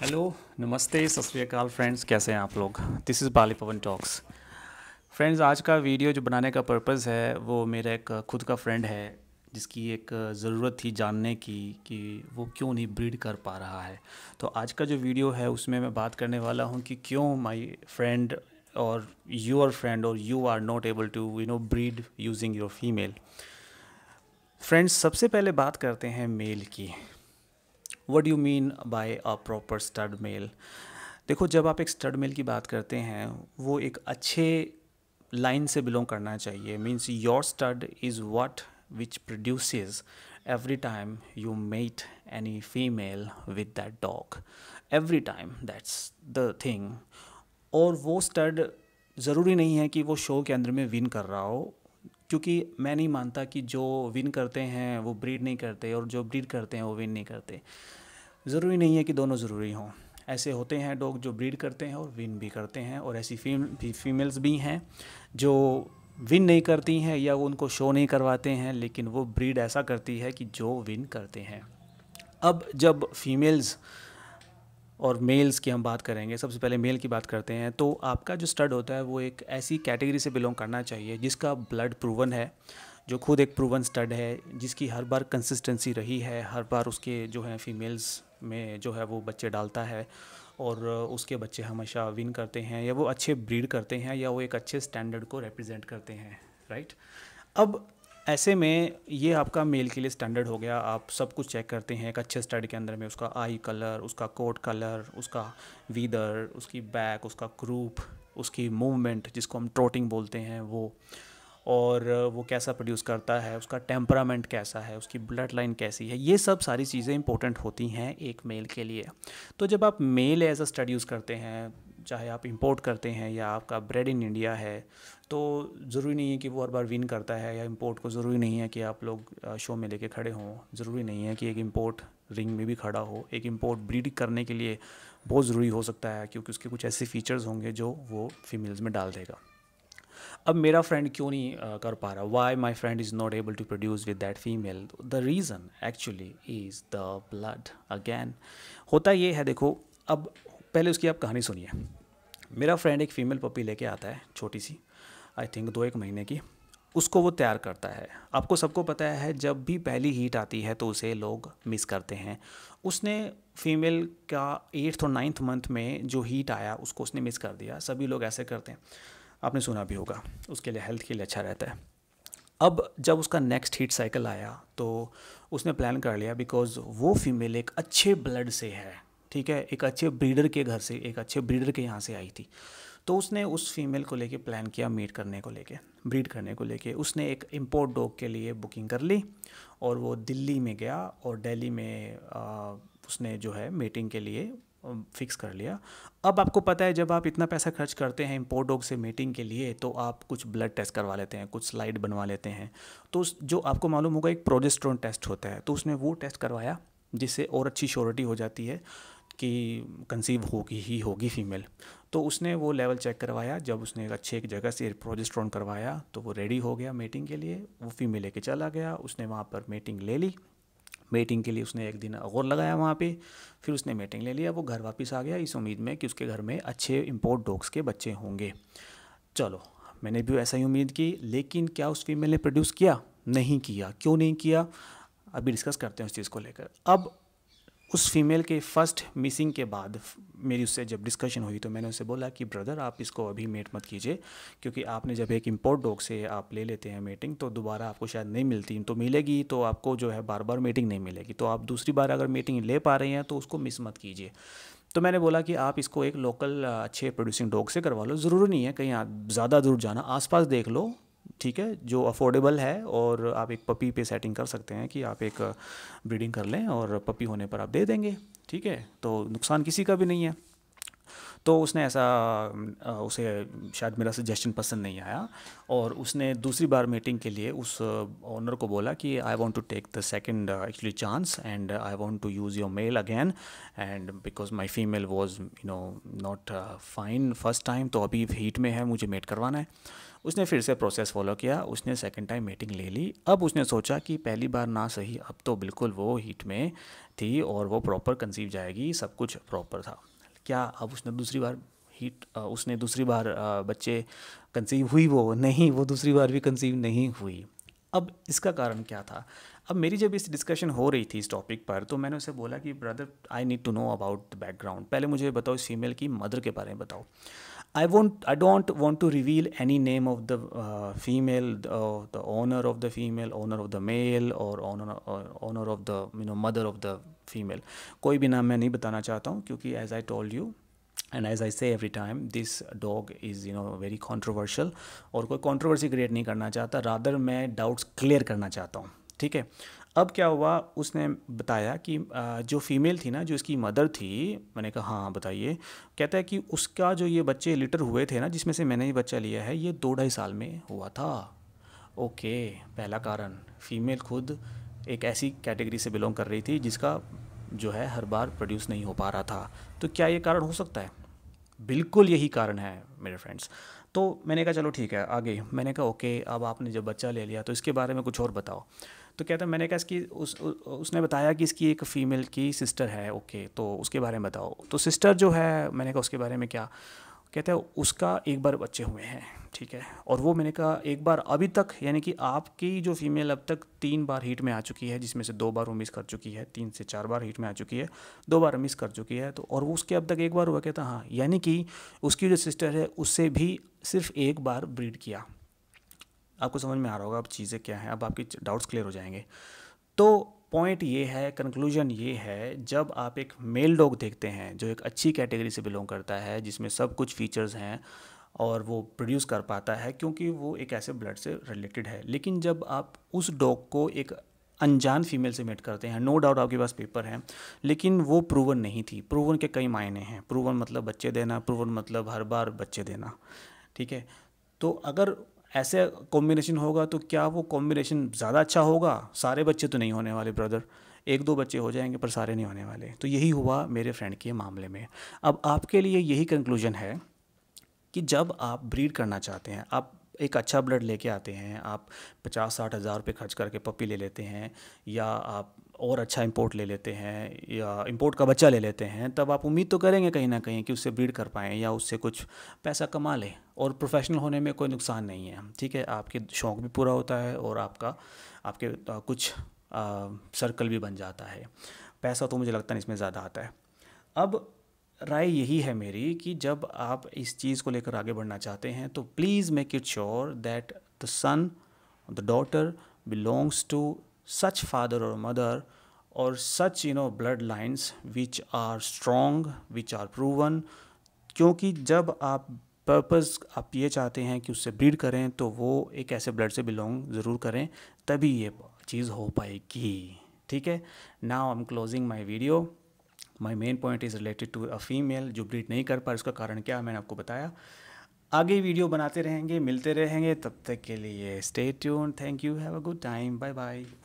Hello नमस्ते सत श्रीकाल फ्रेंड्स कैसे हैं आप लोग this is Bali Pavan talks friends आज का वीडियो जो बनाने का पर्पज़ है वो मेरा एक खुद का फ्रेंड है जिसकी एक ज़रूरत थी जानने की कि वो क्यों नहीं ब्रीड कर पा रहा है तो आज का जो वीडियो है उसमें मैं बात करने वाला हूँ कि क्यों माई फ्रेंड और योर फ्रेंड और you are not able to you know breed using your female friends सबसे पहले बात करते हैं मेल की what you mean by a proper stud male देखो जब आप एक स्टड मेल की बात करते हैं वो एक अच्छे लाइन से बिलोंग करना चाहिए means your stud is what which produces every time you mate any female with that dog every time that's the thing और वो स्टड ज़रूरी नहीं है कि वो शो के अंदर में विन कर रहा हो क्योंकि मैं नहीं मानता कि जो विन करते हैं वो ब्रीड नहीं करते और जो ब्रीड करते हैं वो विन नहीं करते ज़रूरी नहीं है कि दोनों ज़रूरी हों ऐसे होते हैं डॉग जो ब्रीड करते हैं और विन भी करते हैं और ऐसी फीम भी फीमेल्स भी हैं जो विन नहीं करती हैं या वो उनको शो नहीं करवाते हैं लेकिन वो ब्रीड ऐसा करती है कि जो विन करते हैं अब जब फीमेल्स और मेल्स की हम बात करेंगे सबसे पहले मेल की बात करते हैं तो आपका जो स्टड होता है वो एक ऐसी कैटेगरी से बिलोंग करना चाहिए जिसका ब्लड प्रूवन है जो खुद एक प्रूवन स्टड है जिसकी हर बार कंसिस्टेंसी रही है हर बार उसके जो है फीमेल्स में जो है वो बच्चे डालता है और उसके बच्चे हमेशा विन करते हैं या वो अच्छे ब्रीड करते हैं या वो एक अच्छे स्टैंडर्ड को रिप्रेजेंट करते हैं राइट अब ऐसे में ये आपका मेल के लिए स्टैंडर्ड हो गया आप सब कुछ चेक करते हैं एक अच्छे स्टडी के अंदर में उसका आई कलर उसका कोट कलर उसका वीदर उसकी बैक उसका क्रूप उसकी मूवमेंट जिसको हम ट्रोटिंग बोलते हैं वो और वो कैसा प्रोड्यूस करता है उसका टेम्परामेंट कैसा है उसकी ब्लड लाइन कैसी है ये सब सारी चीज़ें इंपॉर्टेंट होती हैं एक मेल के लिए तो जब आप male as a study use करते हैं चाहे आप इंपोर्ट करते हैं या आपका ब्रेड इन इंडिया है तो ज़रूरी नहीं है कि वो हर बार विन करता है या इंपोर्ट को ज़रूरी नहीं है कि आप लोग शो में लेके खड़े हों ज़रूरी नहीं है कि एक इंपोर्ट रिंग में भी खड़ा हो एक इंपोर्ट ब्रीड करने के लिए बहुत ज़रूरी हो सकता है क्योंकि उसके कुछ ऐसे फीचर्स होंगे जो वो फीमेल्स में डाल देगा अब मेरा फ्रेंड क्यों नहीं कर पा रहा why my friend is not able to produce with that female the reason actually is the blood again होता ये है देखो अब पहले उसकी आप कहानी सुनिए मेरा फ्रेंड एक फ़ीमेल पपी लेके आता है छोटी सी आई थिंक दो एक महीने की उसको वो तैयार करता है आपको सबको पता है जब भी पहली हीट आती है तो उसे लोग मिस करते हैं उसने फीमेल का एट्थ और नाइन्थ मंथ में जो हीट आया उसको उसने मिस कर दिया सभी लोग ऐसे करते हैं आपने सुना भी होगा उसके लिए हेल्थ के लिए अच्छा रहता है अब जब उसका नेक्स्ट हीट साइकिल आया तो उसने प्लान कर लिया बिकॉज़ वो फीमेल एक अच्छे ब्लड से है ठीक है एक अच्छे ब्रीडर के घर से एक अच्छे ब्रीडर के यहाँ से आई थी तो उसने उस फीमेल को लेके प्लान किया मीट करने को लेके ब्रीड करने को लेके उसने एक इम्पोर्ट डॉग के लिए बुकिंग कर ली और वो दिल्ली में गया और दिल्ली में आ, उसने जो है मीटिंग के लिए फिक्स कर लिया अब आपको पता है जब आप इतना पैसा खर्च करते हैं इम्पोर्ट डॉग से मीटिंग के लिए तो आप कुछ ब्लड टेस्ट करवा लेते हैं कुछ स्लाइड बनवा लेते हैं तो जो आपको मालूम होगा एक प्रोजेस्ट्रॉन टेस्ट होता है तो उसने वो टेस्ट करवाया जिससे और अच्छी श्योरिटी हो जाती है कि कंसीव होगी ही होगी फीमेल तो उसने वो लेवल चेक करवाया जब उसने अच्छे एक जगह से प्रोजेस्ट्रॉन करवाया तो वो रेडी हो गया मीटिंग के लिए वो फीमेल लेके चला गया उसने वहाँ पर मीटिंग ले ली मीटिंग के लिए उसने एक दिन अगौर लगाया वहाँ पे फिर उसने मीटिंग ले लिया वो घर वापस आ गया इस उम्मीद में कि उसके घर में अच्छे इम्पोर्ट डॉग्स के बच्चे होंगे चलो मैंने भी ऐसा ही उम्मीद की लेकिन क्या उस फीमेल ने प्रोड्यूस किया नहीं किया क्यों नहीं किया अभी डिस्कस करते हैं उस चीज़ को लेकर अब उस फीमेल के फर्स्ट मिसिंग के बाद मेरी उससे जब डिस्कशन हुई तो मैंने उससे बोला कि ब्रदर आप इसको अभी मेट मत कीजिए क्योंकि आपने जब एक इम्पोर्ट डॉग से आप ले लेते हैं मीटिंग तो दोबारा आपको शायद नहीं मिलती तो मिलेगी तो आपको जो है बार बार मीटिंग नहीं मिलेगी तो आप दूसरी बार अगर मीटिंग ले पा रहे हैं तो उसको मिस मत कीजिए तो मैंने बोला कि आप इसको एक लोकल अच्छे प्रोड्यूसिंग डॉग से करवा लो ज़रूरी नहीं है कहीं ज़्यादा दूर जाना आसपास देख लो ठीक है जो अफोर्डेबल है और आप एक पपी पे सेटिंग कर सकते हैं कि आप एक ब्रीडिंग uh, कर लें और पपी होने पर आप दे देंगे ठीक है तो नुकसान किसी का भी नहीं है तो उसने ऐसा उसे शायद मेरा सजेशन पसंद नहीं आया और उसने दूसरी बार मीटिंग के लिए उस ऑनर को बोला कि I want to take the second actually chance and I want to use your male again and because my female was you know not fine first time तो अभी हीट में है मुझे मेट करवाना है उसने फिर से प्रोसेस फॉलो किया उसने सेकेंड टाइम मीटिंग ले ली अब उसने सोचा कि पहली बार ना सही अब तो बिल्कुल वो हीट में थी और वो प्रॉपर कंसीव जाएगी सब कुछ प्रॉपर था क्या अब उसने दूसरी बार हीट उसने दूसरी बार बच्चे कंसीव हुई वो नहीं वो दूसरी बार भी कंसीव नहीं हुई अब इसका कारण क्या था अब मेरी जब इस डिस्कशन हो रही थी इस टॉपिक पर तो मैंने उसे बोला कि brother I need to know about the background पहले मुझे बताओ इस फीमेल की मदर के बारे में बताओ I won't. I don't want to reveal any name of the uh, female, uh, the owner of the female, owner of the male, or owner or owner of the you know mother of the female. कोई भी नाम मैं नहीं बताना चाहता हूँ क्योंकि as I told you and as I say every time this dog is you know very controversial और कोई controversy create नहीं करना चाहता rather मैं doubts clear करना चाहता हूँ ठीक है अब क्या हुआ उसने बताया कि जो फीमेल थी ना जो इसकी मदर थी मैंने कहा हाँ बताइए कहता है कि उसका जो ये बच्चे लिटर हुए थे ना जिसमें से मैंने ये बच्चा लिया है ये दो ढाई साल में हुआ था ओके पहला कारण फीमेल खुद एक ऐसी कैटेगरी से बिलोंग कर रही थी जिसका जो है हर बार प्रोड्यूस नहीं हो पा रहा था तो क्या ये कारण हो सकता है बिल्कुल यही कारण है मेरे फ्रेंड्स तो मैंने कहा चलो ठीक है आगे मैंने कहा ओके अब आपने जब बच्चा ले लिया तो इसके बारे में कुछ और बताओ तो कहता मैंने कहा इसकी उस उसने बताया कि इसकी एक फ़ीमेल की सिस्टर है ओके तो उसके बारे में बताओ तो सिस्टर जो है मैंने कहा उसके बारे में क्या कहते हैं उसका एक बार बच्चे हुए हैं ठीक है और वो मैंने कहा एक बार अभी तक यानी कि आपकी जो फीमेल अब तक तीन बार हीट में आ चुकी है जिसमें से दो बार वो मिस कर चुकी है तीन से चार बार हीट में आ चुकी है दो बार मिस कर चुकी है तो और वो उसके अब तक एक बार हुआ कहता हाँ यानी कि उसकी जो सिस्टर है उससे भी सिर्फ एक बार ब्रीड किया आपको समझ में आ रहा होगा अब चीज़ें क्या हैं अब आपके डाउट्स क्लियर हो जाएंगे तो पॉइंट ये है कंक्लूजन ये है जब आप एक मेल डॉग देखते हैं जो एक अच्छी कैटेगरी से बिलोंग करता है जिसमें सब कुछ फीचर्स हैं और वो प्रोड्यूस कर पाता है क्योंकि वो एक ऐसे ब्लड से रिलेटेड है लेकिन जब आप उस डॉग को एक अनजान फीमेल से मेट करते हैं नो डाउट आपके पास पेपर है लेकिन वो प्रूवन नहीं थी प्रूवन के कई मायने हैं प्रूवन मतलब बच्चे देना प्रूवन मतलब हर बार बच्चे देना ठीक है तो अगर ऐसे कॉम्बिनेशन होगा तो क्या वो कॉम्बिनेशन ज़्यादा अच्छा होगा सारे बच्चे तो नहीं होने वाले ब्रदर एक दो बच्चे हो जाएंगे पर सारे नहीं होने वाले तो यही हुआ मेरे फ्रेंड के मामले में अब आपके लिए यही कंक्लूजन है कि जब आप ब्रीड करना चाहते हैं आप एक अच्छा ब्लड लेके आते हैं आप पचास साठ हज़ार रुपये खर्च करके पपी ले लेते हैं या आप और अच्छा इम्पोर्ट ले लेते हैं या इम्पोर्ट का बच्चा ले लेते हैं तब आप उम्मीद तो करेंगे कहीं ना कहीं कि उससे ब्रीड कर पाएँ या उससे कुछ पैसा कमा लें और प्रोफेशनल होने में कोई नुकसान नहीं है ठीक है आपके शौक़ भी पूरा होता है और आपका आपके कुछ आ, सर्कल भी बन जाता है पैसा तो मुझे लगता नहीं इसमें ज़्यादा आता है अब राय यही है मेरी कि जब आप इस चीज़ को लेकर आगे बढ़ना चाहते हैं तो please make it sure that the son the daughter belongs to such father or mother or such you know bloodlines which are strong which are proven क्योंकि जब आप पर्पस आप ये चाहते हैं कि उससे ब्रीड करें तो वो एक ऐसे ब्लड से बिलोंग ज़रूर करें तभी ये चीज़ हो पाएगी ठीक है now I am closing my video my main point is related to a female जो ब्रीड नहीं कर पाए उसका कारण क्या मैंने आपको बताया आगे वीडियो बनाते रहेंगे मिलते रहेंगे तब तक के लिए stay tune thank you have a good time bye bye